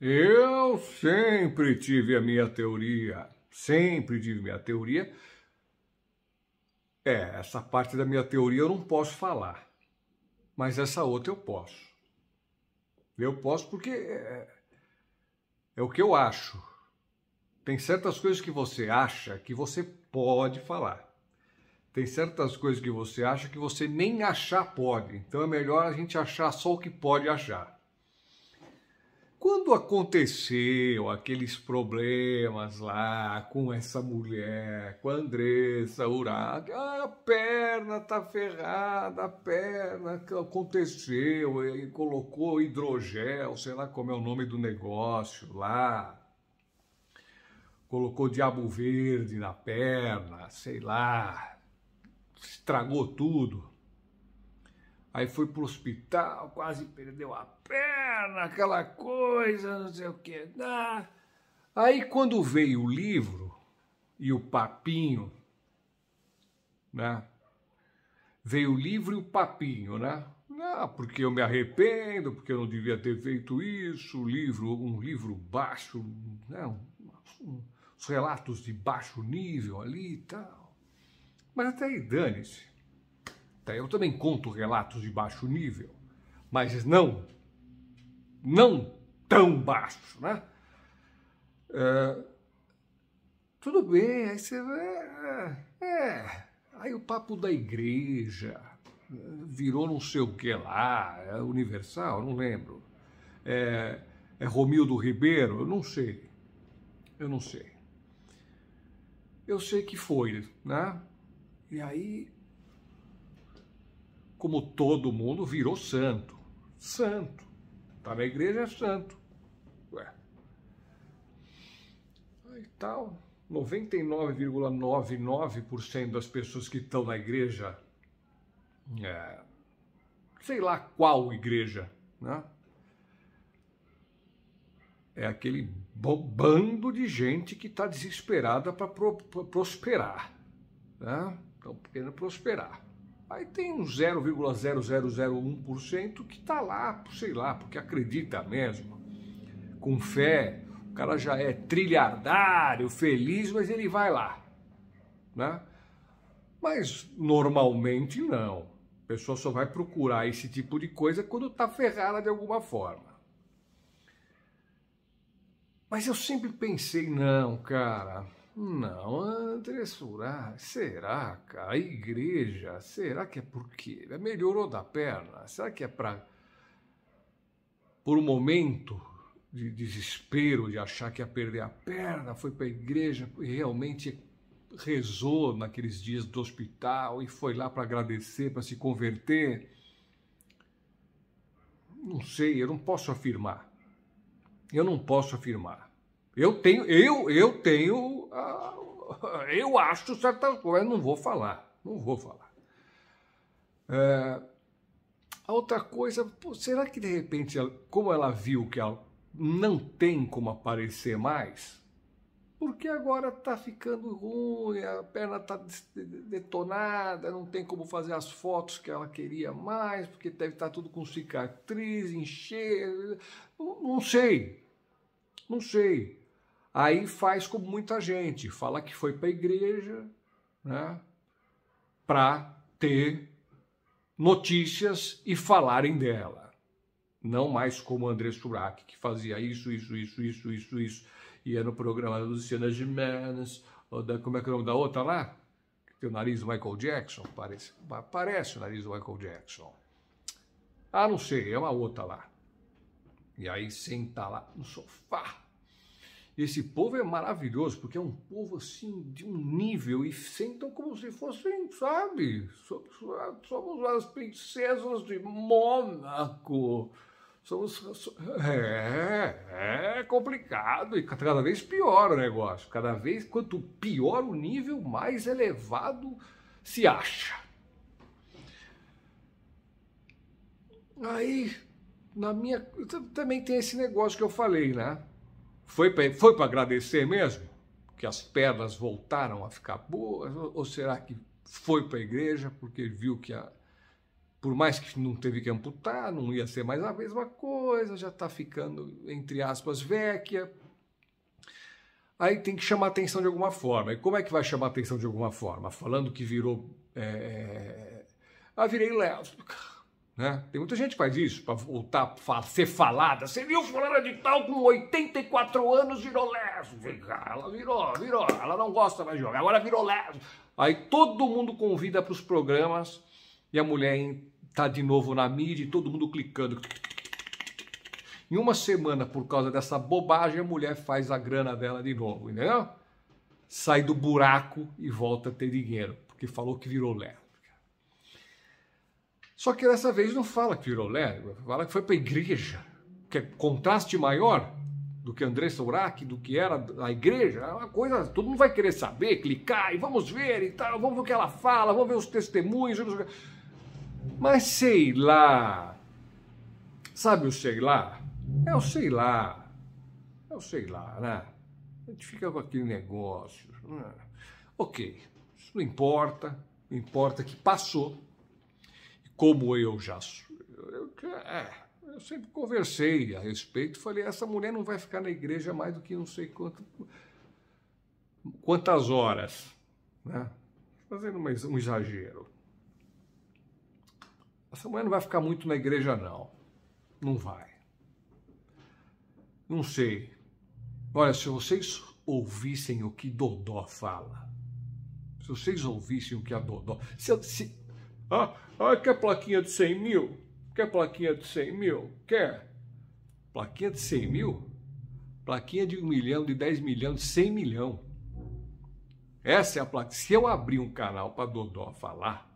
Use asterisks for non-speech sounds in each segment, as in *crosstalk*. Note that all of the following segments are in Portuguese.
Eu sempre tive a minha teoria, sempre tive a minha teoria. É, essa parte da minha teoria eu não posso falar, mas essa outra eu posso. Eu posso porque é, é o que eu acho. Tem certas coisas que você acha que você pode falar. Tem certas coisas que você acha que você nem achar pode. Então é melhor a gente achar só o que pode achar. Quando aconteceu aqueles problemas lá com essa mulher, com a Andressa o ah, a perna tá ferrada, a perna aconteceu, ele colocou hidrogel, sei lá como é o nome do negócio lá, colocou diabo verde na perna, sei lá, estragou tudo. Aí foi pro hospital, quase perdeu a perna, aquela coisa, não sei o que. Ah. Aí quando veio o livro e o papinho, né? Veio o livro e o papinho, né? Ah, porque eu me arrependo, porque eu não devia ter feito isso, livro, um livro baixo, né? Os relatos de baixo nível ali e tal. Mas até aí, dane-se. Tá, eu também conto relatos de baixo nível, mas não, não tão baixo, né? É, tudo bem, aí você É, é, aí o papo da igreja virou não sei o que lá, é universal, não lembro. É, é Romildo Ribeiro, eu não sei. Eu não sei. Eu sei que foi, né? E aí como todo mundo, virou santo. Santo. Tá na igreja, é santo. Ué. Aí tal. 99,99% das pessoas que estão na igreja, é, sei lá qual igreja, né? É aquele bando de gente que está desesperada para pro, pro, prosperar, né? querendo prosperar. Aí tem um 0,0001% que está lá, sei lá, porque acredita mesmo, com fé. O cara já é trilhardário, feliz, mas ele vai lá. Né? Mas normalmente não. A pessoa só vai procurar esse tipo de coisa quando está ferrada de alguma forma. Mas eu sempre pensei, não, cara, não, Andressurá, será, cara? A igreja, será que é porque melhorou da perna? Será que é para por um momento de desespero, de achar que ia perder a perna, foi para a igreja e realmente rezou naqueles dias do hospital e foi lá para agradecer, para se converter? Não sei, eu não posso afirmar. Eu não posso afirmar. Eu tenho, eu, eu tenho, ah, *laughs* eu acho certas coisas, não vou falar, não vou falar. É, a outra coisa, pô, será que de repente, como ela viu que ela não tem como aparecer mais, porque agora tá ficando ruim, a perna tá detonada, não tem como fazer as fotos que ela queria mais, porque deve estar tá tudo com cicatriz, encher, não sei, não sei. Aí faz como muita gente, fala que foi para a igreja, né, para ter notícias e falarem dela. Não mais como André Surak, que fazia isso, isso, isso, isso, isso, isso. Ia no programa da Luciana Gimenez, ou da, como é que é o nome da outra lá? Que tem o nariz do Michael Jackson, parece, parece o nariz do Michael Jackson. Ah, não sei, é uma outra lá. E aí senta lá no sofá, esse povo é maravilhoso, porque é um povo assim, de um nível, e sentam como se fossem, sabe? Somos as princesas de Mônaco. Somos. É, é, é complicado e cada vez pior o negócio. Cada vez, quanto pior o nível, mais elevado se acha. Aí, na minha. Também tem esse negócio que eu falei, né? Foi para foi agradecer mesmo? Que as pernas voltaram a ficar boas? Ou será que foi para a igreja porque viu que a, por mais que não teve que amputar, não ia ser mais a mesma coisa, já está ficando, entre aspas, velha. Aí tem que chamar atenção de alguma forma. E como é que vai chamar atenção de alguma forma? Falando que virou. É... é, é ah, virei lésbica. Né? Tem muita gente que faz isso para voltar a ser falada. Você viu fulana de tal com 84 anos virou leso. Ela virou, virou. Ela não gosta mais de jogar, agora virou leso. Aí todo mundo convida para os programas e a mulher está de novo na mídia e todo mundo clicando. Em uma semana, por causa dessa bobagem, a mulher faz a grana dela de novo, entendeu? Sai do buraco e volta a ter dinheiro, porque falou que virou leso. Só que dessa vez não fala que virou lésbica, fala que foi para a igreja, que é contraste maior do que André Sourac, do que era a igreja, é uma coisa, todo mundo vai querer saber, clicar e vamos ver e tal, vamos ver o que ela fala, vamos ver os testemunhos. Mas sei lá. Sabe o sei lá? É o sei lá. É o sei lá, né? A gente fica com aquele negócio. Né? Ok, isso não importa, não importa é que passou, como eu já. Eu, é, eu sempre conversei a respeito, falei: essa mulher não vai ficar na igreja mais do que não sei quanto, quantas horas, né? Fazendo uma, um exagero. Essa mulher não vai ficar muito na igreja, não. Não vai. Não sei. Olha, se vocês ouvissem o que Dodó fala, se vocês ouvissem o que a Dodó. Se, se, ah, ah, quer plaquinha de 100 mil? Quer plaquinha de 100 mil? Quer? Plaquinha de 100 mil? Plaquinha de 1 milhão, de 10 milhão, de 100 milhão. Essa é a placa. Se eu abrir um canal para Dodó falar,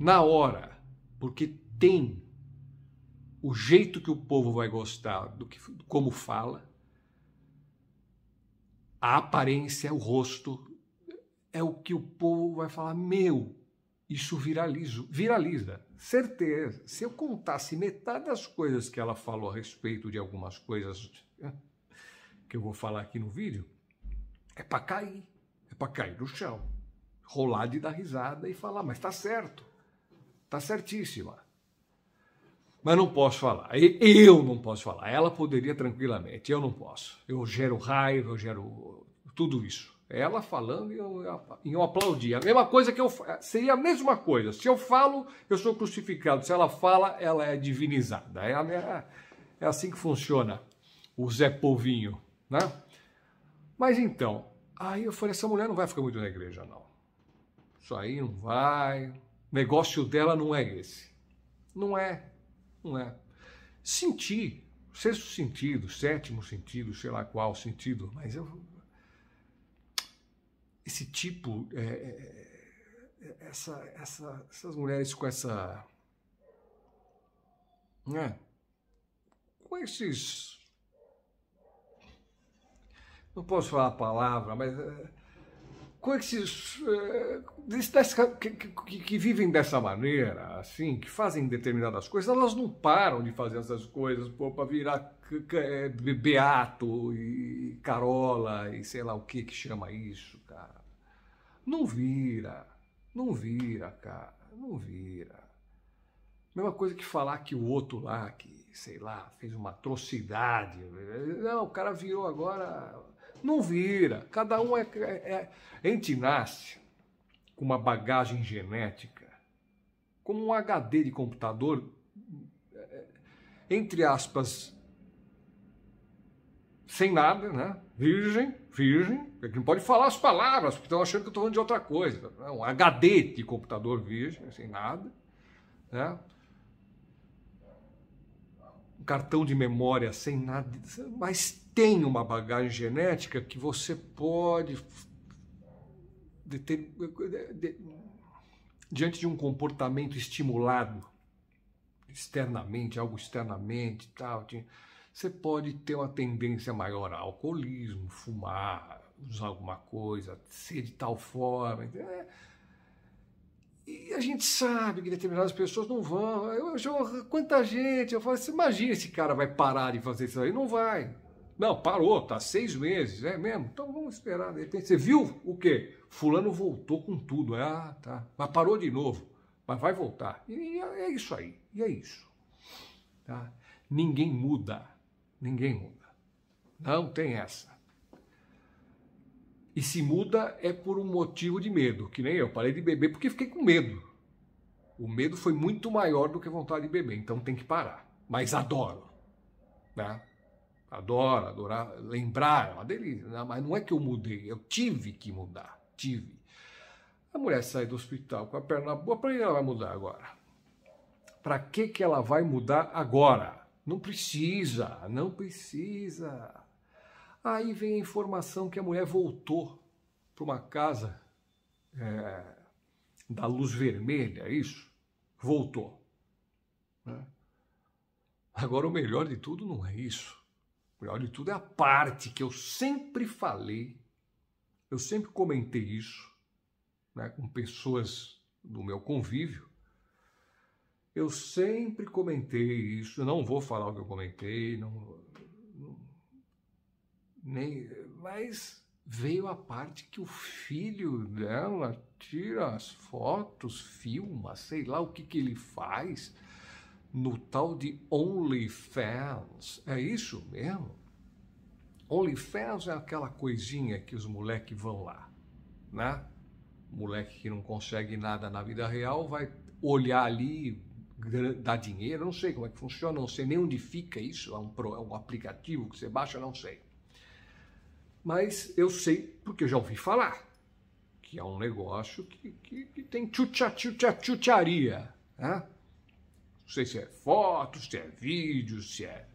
na hora, porque tem o jeito que o povo vai gostar do que, como fala, a aparência, o rosto, é o que o povo vai falar, meu, isso viralizo, viraliza. Certeza. Se eu contasse metade das coisas que ela falou a respeito de algumas coisas né, que eu vou falar aqui no vídeo, é para cair. É para cair do chão. Rolar de dar risada e falar, mas tá certo. Tá certíssima. Mas não posso falar. Eu não posso falar. Ela poderia tranquilamente. Eu não posso. Eu gero raiva, eu gero tudo isso. Ela falando e eu, eu aplaudi. A mesma coisa que eu. Seria a mesma coisa. Se eu falo, eu sou crucificado. Se ela fala, ela é divinizada. É, minha, é, é assim que funciona o Zé Povinho, né? Mas então, aí eu falei: essa mulher não vai ficar muito na igreja, não. Isso aí não vai. O negócio dela não é esse. Não é. Não é. sentir sexto sentido, sétimo sentido, sei lá qual sentido, mas eu esse tipo, é, é, é, essa, essa, essas mulheres com essa. Né, com esses. Não posso falar a palavra, mas. É, com esses. Que, que, que vivem dessa maneira, assim, que fazem determinadas coisas, elas não param de fazer essas coisas para virar Beato e Carola e sei lá o que que chama isso, cara. Não vira. Não vira, cara. Não vira. Mesma coisa que falar que o outro lá, que sei lá, fez uma atrocidade. Não, o cara virou agora. Não vira. Cada um é. é... é a gente nasce com uma bagagem genética, como um HD de computador, é, é, entre aspas, sem nada, né? Virgem, virgem, é não pode falar as palavras, porque estão achando que eu estou falando de outra coisa. É um HD de computador virgem, sem nada, né? Um cartão de memória sem nada, mas tem uma bagagem genética que você pode ter, diante de um comportamento estimulado externamente, algo externamente, tal, de, você pode ter uma tendência maior ao alcoolismo, fumar, usar alguma coisa, ser de tal forma. É. E a gente sabe que determinadas pessoas não vão. Eu, eu, quanta gente, eu falo assim, imagina esse cara vai parar de fazer isso aí. Não vai. Não, parou, tá seis meses, é mesmo? Então vamos esperar. De repente, você viu o quê? Fulano voltou com tudo. Ah, tá. Mas parou de novo. Mas vai voltar. E é isso aí. E é isso. Tá? Ninguém muda ninguém muda. Não tem essa. E se muda é por um motivo de medo, que nem eu. Parei de beber porque fiquei com medo. O medo foi muito maior do que a vontade de beber, então tem que parar. Mas adoro. Né? Adoro, adorar, lembrar, é uma delícia. Né? Mas não é que eu mudei, eu tive que mudar. Tive. A mulher sai do hospital com a perna boa, para que ela vai mudar agora? Para que, que ela vai mudar agora? Não precisa, não precisa. Aí vem a informação que a mulher voltou para uma casa é, da luz vermelha, é isso? Voltou. Né? Agora, o melhor de tudo não é isso. O melhor de tudo é a parte que eu sempre falei, eu sempre comentei isso né, com pessoas do meu convívio, eu sempre comentei isso, não vou falar o que eu comentei, não, não, nem, mas veio a parte que o filho dela tira as fotos, filma, sei lá o que, que ele faz no tal de OnlyFans. É isso mesmo? OnlyFans é aquela coisinha que os moleques vão lá, né? Moleque que não consegue nada na vida real vai olhar ali dá dinheiro, não sei como é que funciona, não sei nem onde fica isso, é um, é um aplicativo que você baixa, não sei. Mas eu sei porque eu já ouvi falar, que é um negócio que, que, que tem tchutcha, tchutcha, tchutcharia. Né? Não sei se é foto, se é vídeo, se é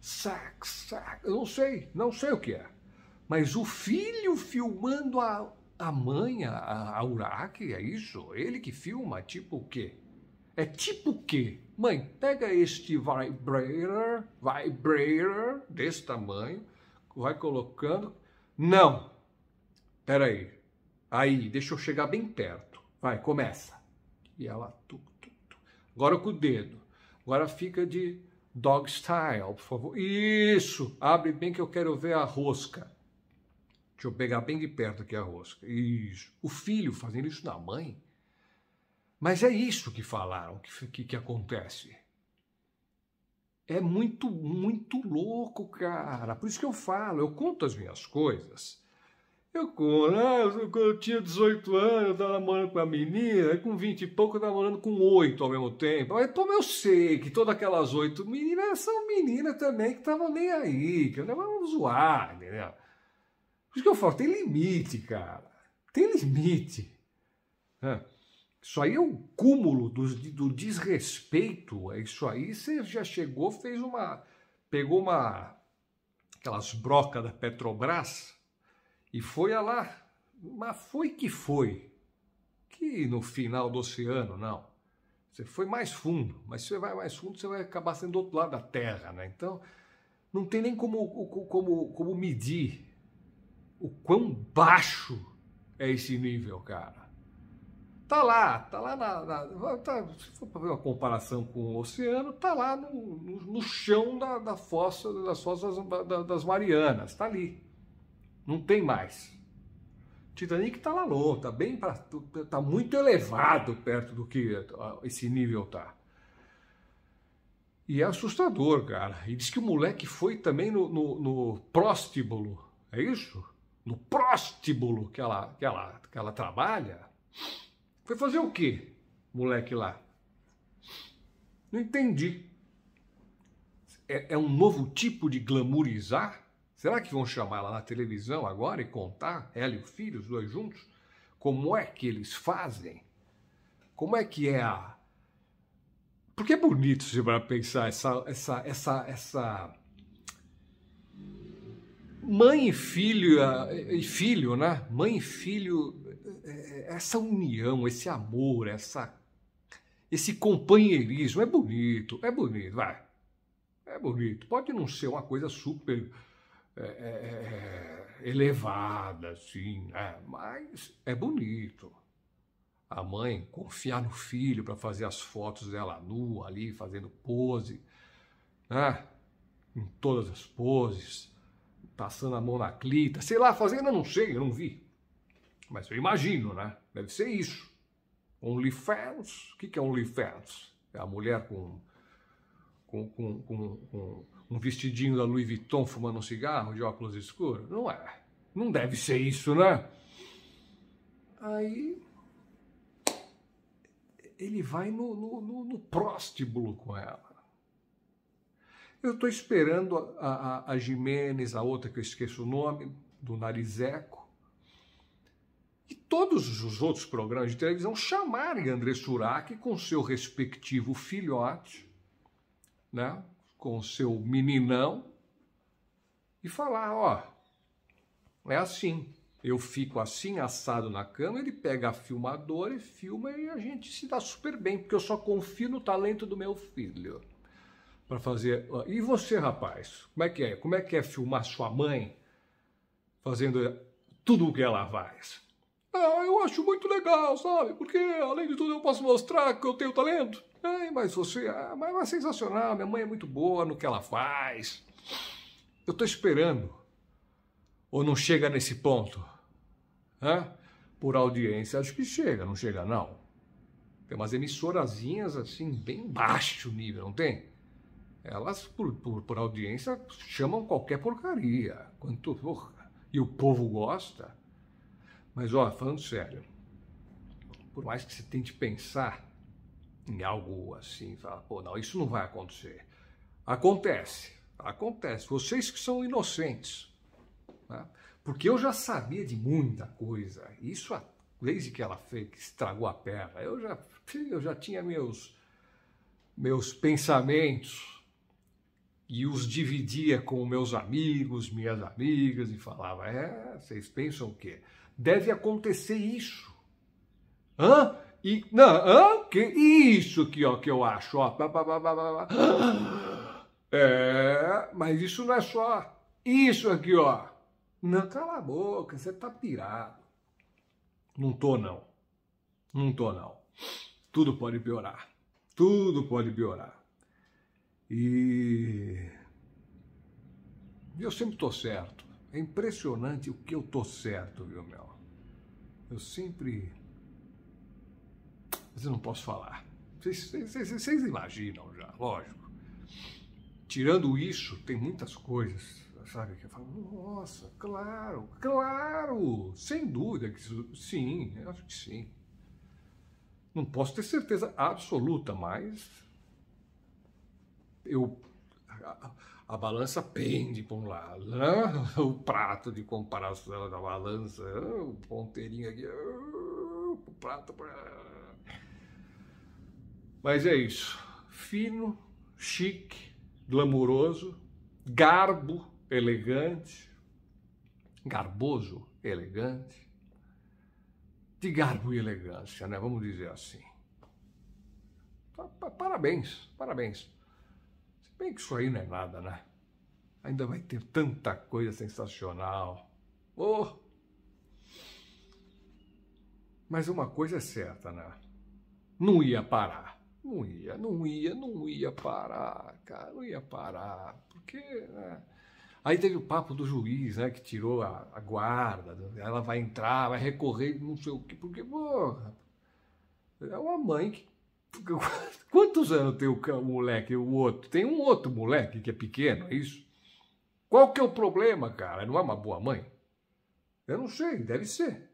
sax, sax, eu não sei, não sei o que é. Mas o filho filmando a, a mãe, a, a Uraki, é isso? Ele que filma, tipo o quê? É tipo o quê? Mãe, pega este vibrator, vibrator desse tamanho, vai colocando. Não. Pera aí. Aí, deixa eu chegar bem perto. Vai, começa. E ela tuc, tuc, Agora com o dedo. Agora fica de dog style, por favor. Isso. Abre bem que eu quero ver a rosca. Deixa eu pegar bem de perto aqui a rosca. Isso. O filho fazendo isso na mãe mas é isso que falaram, que, que, que acontece. É muito, muito louco, cara. Por isso que eu falo, eu conto as minhas coisas. Eu conto, né, ah, eu, eu tinha 18 anos, eu tava namorando com a menina, com 20 e pouco eu tava namorando com oito ao mesmo tempo. Aí, como eu sei que todas aquelas oito meninas são meninas também que estavam nem aí, que não vamos zoar, entendeu? Por isso que eu falo, tem limite, cara. Tem limite. É. Isso aí é um cúmulo do, do desrespeito. Isso aí você já chegou, fez uma. pegou uma. aquelas brocas da Petrobras e foi a lá. Mas foi que foi. Que no final do oceano, não. Você foi mais fundo, mas se você vai mais fundo, você vai acabar sendo do outro lado da Terra, né? Então, não tem nem como, como, como medir o quão baixo é esse nível, cara. Tá lá, tá lá na. na tá, se for ver uma comparação com o oceano, tá lá no, no, no chão da, da fossa, das fossas da, das Marianas, tá ali. Não tem mais. Titanic tá lá longe, tá bem pra, tá muito elevado perto do que esse nível tá. E é assustador, cara. E diz que o moleque foi também no, no, no próstíbulo, é isso? No próstíbulo que ela, que ela, que ela trabalha. Foi fazer o quê, moleque lá? Não entendi. É, é, um novo tipo de glamourizar? Será que vão chamar ela na televisão agora e contar, ela e o filho, os dois juntos? Como é que eles fazem? Como é que é a. Porque é bonito se para pensar essa, essa, essa, essa. Mãe e filho, eh, e filho, né? Mãe e filho é, é, essa união, esse amor, essa, esse companheirismo é bonito, é bonito, vai. É bonito. Pode não ser uma coisa super é, é, é elevada, assim, né? mas é bonito. A mãe confiar no filho para fazer as fotos dela nua ali, fazendo pose, né? em todas as poses, passando a mão na clita, sei lá, fazendo, eu não sei, eu não vi. Mas eu imagino, né? Deve ser isso. OnlyFans? O que é OnlyFans? É a mulher com, com, com, com, um vestidinho da Louis Vuitton fumando um cigarro de óculos escuros? Não é. Não deve ser isso, né? Aí ele vai no, no, no, no com ela. Eu estou esperando a, a, a Jimenez, a outra que eu esqueço o nome, do Narizeco, todos os outros programas de televisão chamarem André Surak com seu respectivo filhote, né, com seu meninão, e falar: ó, é assim. Eu fico assim, assado na cama, ele pega a filmadora e filma e a gente se dá super bem, porque eu só confio no talento do meu filho. para fazer. E você, rapaz? Como é que é? Como é que é filmar sua mãe fazendo tudo o que ela faz? É, eu acho muito legal, sabe? Porque, além de tudo, eu posso mostrar que eu tenho talento. Ai, é, mas você... É, mas é sensacional, minha mãe é muito boa no que ela faz. Eu estou esperando. Ou não chega nesse ponto? Por audiência, acho que chega, não chega não. Tem umas emissorazinhas assim, bem baixo nível, não tem? Elas, por, por, por audiência, chamam qualquer porcaria. Quanto, porra, e o povo gosta. Mas, ó, falando sério, por mais que você tente pensar em algo assim, fala, pô, não, isso não vai acontecer. Acontece, acontece. Vocês que são inocentes, né? porque eu já sabia de muita coisa. Isso desde que ela fez, que estragou a perna, eu já, *laughs* eu já tinha meus, meus pensamentos e os dividia com meus amigos, minhas amigas e falava, é, vocês pensam o quê? deve acontecer isso. Hã? E, não, hã? Que, isso aqui, ó, que eu acho, ó. é, mas isso não é só isso aqui, ó. Não, cala a boca, você tá pirado. Não tô, não. Não tô, não. Tudo pode piorar. Tudo pode piorar. E eu sempre tô certo. É impressionante o que eu tô certo, viu, Mel? Eu sempre. Mas eu não posso falar. Vocês, imaginam já, lógico. Tirando isso, tem muitas coisas, sabe? Que eu falo, nossa, claro, claro, sem dúvida que sim, eu acho que sim. Não posso ter certeza absoluta, mas eu a balança pende para um lado, né? o prato de comparação da balança, ah, o ponteirinho aqui, ah, o prato. Mas é isso. Fino, chique, glamouroso, garbo, elegante, garboso, elegante, de garbo e elegância, né? Vamos dizer assim. Parabéns, parabéns. Bem que isso aí não é nada, né? Ainda vai ter tanta coisa sensacional. Oh! Mas uma coisa é certa, né? Não ia parar. Não ia, não ia, não ia parar, cara, não ia parar. Porque. Né? Aí teve o papo do juiz, né, que tirou a, a, guarda, ela vai entrar, vai recorrer, não sei o que, porque, porra. É uma mãe que *laughs* Quantos anos tem o, moleque, o outro? Tem um outro moleque que é pequeno, é isso? Qual que é o problema, cara? Não é uma boa mãe? Eu não sei, deve ser.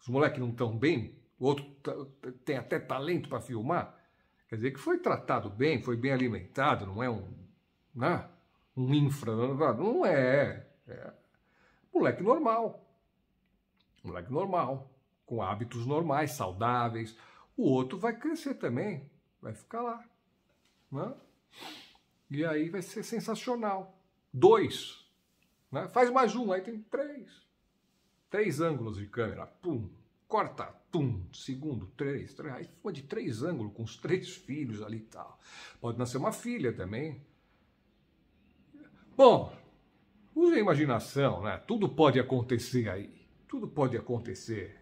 Os moleques não estão bem, o outro tem até talento para filmar. Quer dizer que foi tratado bem, foi bem alimentado, não é um, né? um infra, né? não é. é. Moleque normal. Moleque normal, com hábitos normais, saudáveis o outro vai crescer também, vai ficar lá. Né? E aí vai ser sensacional. Dois. Né? Faz mais um, aí tem três. Três ângulos de câmera. Pum. Corta. Pum. Segundo, três. três. Aí foi de três ângulos com os três filhos ali e tal. Pode nascer uma filha também. Bom, use a imaginação, né? Tudo pode acontecer aí. Tudo pode acontecer.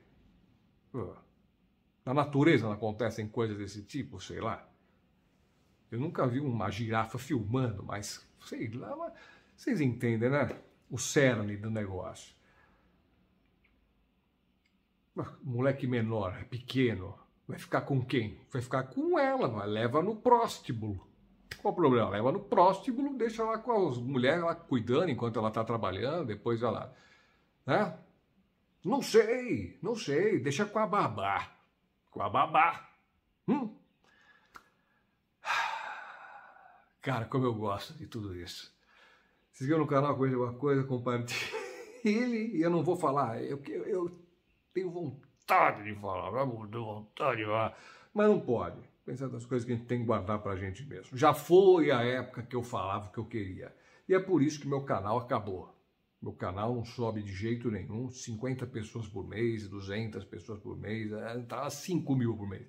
Uh. Na natureza não acontecem coisas desse tipo, sei lá. Eu nunca vi uma girafa filmando, mas sei lá, mas vocês entendem, né? O cerne do negócio. Moleque menor, pequeno, vai ficar com quem? Vai ficar com ela, mas leva no próstíbulo. Qual o problema? Leva no próstibulo, deixa lá com as mulheres lá cuidando enquanto ela está trabalhando, depois ela. Né? Não sei, não sei, deixa com a babá com a babá. Hum? Cara, como eu gosto de tudo isso. Se inscreva no canal, coisa alguma coisa, compartilhe. *laughs* E eu não vou falar, eu, eu, eu tenho vontade de falar, vontade de falar, mas não pode. Pensar nas coisas que a gente tem que guardar pra gente mesmo. Já foi a época que eu falava o que eu queria. E é por isso que meu canal acabou. Meu canal não sobe de jeito nenhum, 50 pessoas por mês, 200 pessoas por mês, é, tá 5 mil por mês.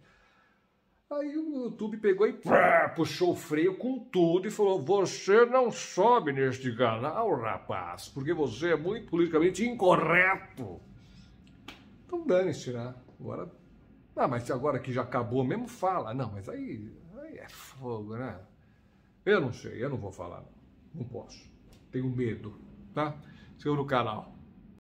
Aí o YouTube pegou e puxou o freio com tudo e falou: Você não sobe neste canal, rapaz, porque você é muito politicamente incorreto. Então dane-se, né? Agora. Ah, mas agora que já acabou mesmo, fala. Não, mas aí, aí é fogo, né? Eu não sei, eu não vou falar. Não posso. Tenho medo, tá? seu no canal.